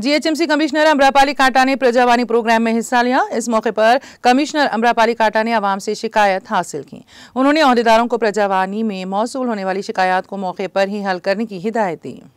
GHMC commissioner अमरापाली काटा ने प्रजावानी programme में हिस्सा लिया इस मौके पर कमिश्नर अमरापाली काटा ने आवाम से शिकायत हासिल की उन्होंने अहदेदारों को प्रजावानी में मौसू होने वाली शिकायत को मौके पर ही हल करने की हिदायत दी